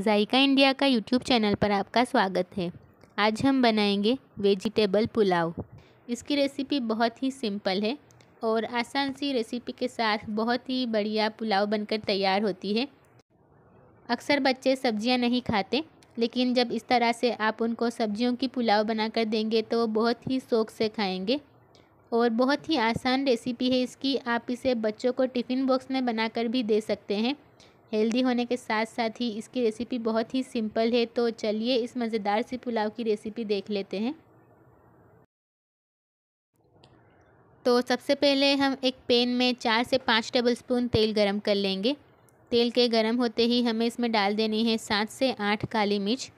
जायका India का YouTube channel पर आपका स्वागत है आज हम बनाएंगे वेजिटेबल पुलाव इसकी रेसिपी बहुत ही सिंपल है और आसान सी रेसिपी के साथ बहुत ही बढ़िया पुलाव बनकर तैयार होती है अक्सर बच्चे सब्जियां नहीं खाते लेकिन जब इस तरह से आप उनको सब्जियों की पुलाव बनाकर देंगे तो वो बहुत ही शौक से खाएंगे और बहुत ही आसान रेसिपी है इसकी आप इसे बच्चों को टिफ़िन बॉक्स में बनाकर भी दे सकते हैं हेल्दी होने के साथ साथ ही इसकी रेसिपी बहुत ही सिंपल है तो चलिए इस मज़ेदार सी पुलाव की रेसिपी देख लेते हैं तो सबसे पहले हम एक पैन में चार से पाँच टेबलस्पून तेल गरम कर लेंगे तेल के गरम होते ही हमें इसमें डाल देनी है सात से आठ काली मिर्च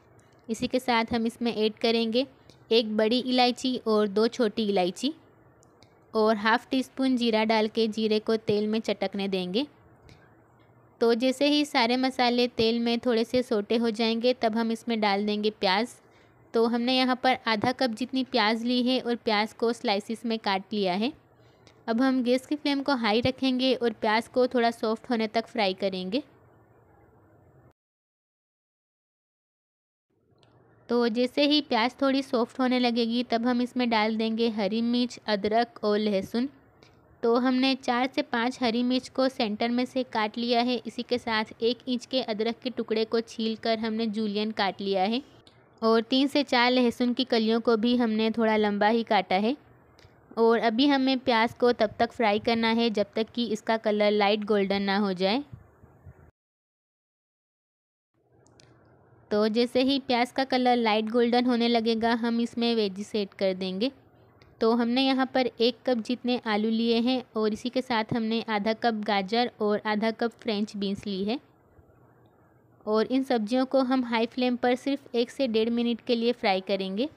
इसी के साथ हम इसमें ऐड करेंगे एक बड़ी इलायची और दो छोटी इलायची और हाफ़ टी स्पून जीरा डाल के जीरे को तेल में चटकने देंगे तो जैसे ही सारे मसाले तेल में थोड़े से सोटे हो जाएंगे तब हम इसमें डाल देंगे प्याज तो हमने यहाँ पर आधा कप जितनी प्याज ली है और प्याज को स्लाइसिस में काट लिया है अब हम गैस की फ्लेम को हाई रखेंगे और प्याज को थोड़ा सॉफ्ट होने तक फ्राई करेंगे तो जैसे ही प्याज थोड़ी सॉफ्ट होने लगेगी तब हम इसमें डाल देंगे हरी मिर्च अदरक और लहसुन तो हमने चार से पाँच हरी मिर्च को सेंटर में से काट लिया है इसी के साथ एक इंच के अदरक के टुकड़े को छील कर हमने जूलियन काट लिया है और तीन से चार लहसुन की कलियों को भी हमने थोड़ा लंबा ही काटा है और अभी हमें प्याज को तब तक फ्राई करना है जब तक कि इसका कलर लाइट गोल्डन ना हो जाए तो जैसे ही प्याज का कलर लाइट गोल्डन होने लगेगा हम इसमें वेजिस ऐड कर देंगे तो हमने यहाँ पर एक कप जितने आलू लिए हैं और इसी के साथ हमने आधा कप गाजर और आधा कप फ्रेंच बीन्स ली है और इन सब्जियों को हम हाई फ्लेम पर सिर्फ एक से डेढ़ मिनट के लिए फ्राई करेंगे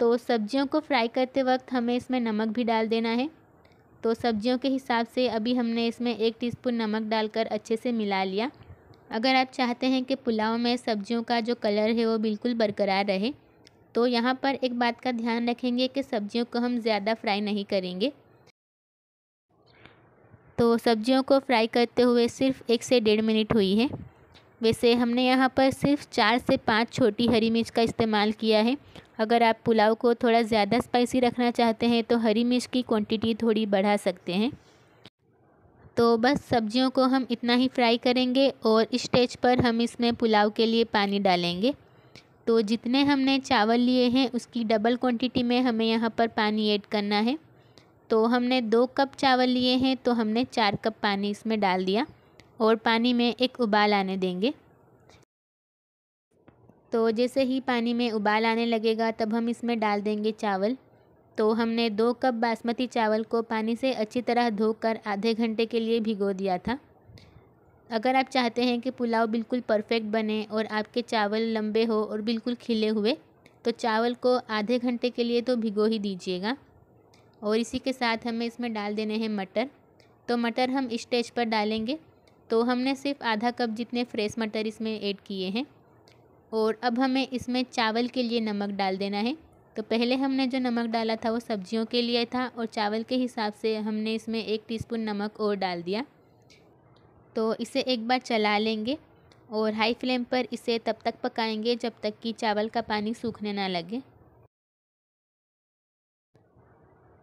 तो सब्जियों को फ्राई करते वक्त हमें इसमें नमक भी डाल देना है तो सब्जियों के हिसाब से अभी हमने इसमें एक टीस्पून नमक डालकर अच्छे से मिला लिया अगर आप चाहते हैं कि पुलाव में सब्जियों का जो कलर है वो बिल्कुल बरकरार रहे तो यहाँ पर एक बात का ध्यान रखेंगे कि सब्जियों को हम ज़्यादा फ्राई नहीं करेंगे तो सब्जियों को फ्राई करते हुए सिर्फ एक से डेढ़ मिनट हुई है वैसे हमने यहाँ पर सिर्फ चार से पाँच छोटी हरी मिर्च का इस्तेमाल किया है अगर आप पुलाव को थोड़ा ज़्यादा स्पाइसी रखना चाहते हैं तो हरी मिर्च की क्वांटिटी थोड़ी बढ़ा सकते हैं तो बस सब्जियों को हम इतना ही फ्राई करेंगे और इस स्टेज पर हम इसमें पुलाव के लिए पानी डालेंगे तो जितने हमने चावल लिए हैं उसकी डबल क्वांटिटी में हमें यहाँ पर पानी ऐड करना है तो हमने दो कप चावल लिए हैं तो हमने चार कप पानी इसमें डाल दिया और पानी में एक उबाल आने देंगे तो जैसे ही पानी में उबाल आने लगेगा तब हम इसमें डाल देंगे चावल तो हमने दो कप बासमती चावल को पानी से अच्छी तरह धोकर आधे घंटे के लिए भिगो दिया था अगर आप चाहते हैं कि पुलाव बिल्कुल परफेक्ट बने और आपके चावल लंबे हो और बिल्कुल खिले हुए तो चावल को आधे घंटे के लिए तो भिगो ही दीजिएगा और इसी के साथ हमें इसमें डाल देने हैं मटर तो मटर हम स्टेज पर डालेंगे तो हमने सिर्फ आधा कप जितने फ्रेश मटर इसमें ऐड किए हैं और अब हमें इसमें चावल के लिए नमक डाल देना है तो पहले हमने जो नमक डाला था वो सब्जियों के लिए था और चावल के हिसाब से हमने इसमें एक टीस्पून नमक और डाल दिया तो इसे एक बार चला लेंगे और हाई फ्लेम पर इसे तब तक पकाएंगे जब तक कि चावल का पानी सूखने ना लगे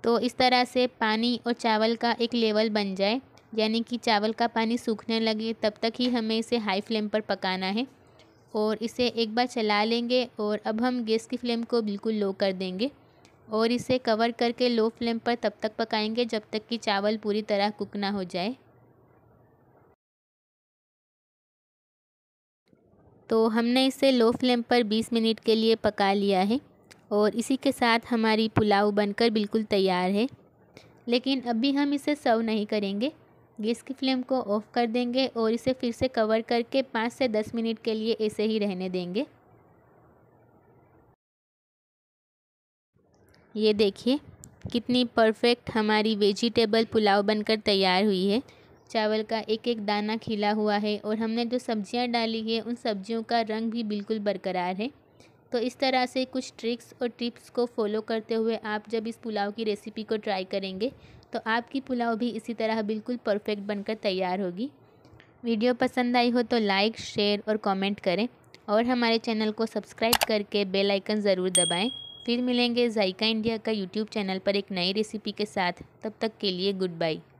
तो इस तरह से पानी और चावल का एक लेवल बन जाए यानी कि चावल का पानी सूखने लगे तब तक ही हमें इसे हाई फ्लेम पर पकाना है और इसे एक बार चला लेंगे और अब हम गैस की फ्लेम को बिल्कुल लो कर देंगे और इसे कवर करके लो फ्लेम पर तब तक पकाएंगे जब तक कि चावल पूरी तरह कुक ना हो जाए तो हमने इसे लो फ्लेम पर 20 मिनट के लिए पका लिया है और इसी के साथ हमारी पुलाव बनकर बिल्कुल तैयार है लेकिन अभी हम इसे सर्व नहीं करेंगे गैस की फ्लेम को ऑफ़ कर देंगे और इसे फिर से कवर करके पाँच से दस मिनट के लिए ऐसे ही रहने देंगे ये देखिए कितनी परफेक्ट हमारी वेजिटेबल पुलाव बनकर तैयार हुई है चावल का एक एक दाना खिला हुआ है और हमने जो सब्जियां डाली है उन सब्जियों का रंग भी बिल्कुल बरकरार है तो इस तरह से कुछ ट्रिक्स और टिप्स को फॉलो करते हुए आप जब इस पुलाव की रेसिपी को ट्राई करेंगे तो आपकी पुलाव भी इसी तरह बिल्कुल परफेक्ट बनकर तैयार होगी वीडियो पसंद आई हो तो लाइक शेयर और कमेंट करें और हमारे चैनल को सब्सक्राइब करके बेल आइकन ज़रूर दबाएं फिर मिलेंगे जायका इंडिया का यूट्यूब चैनल पर एक नई रेसिपी के साथ तब तक के लिए गुड बाय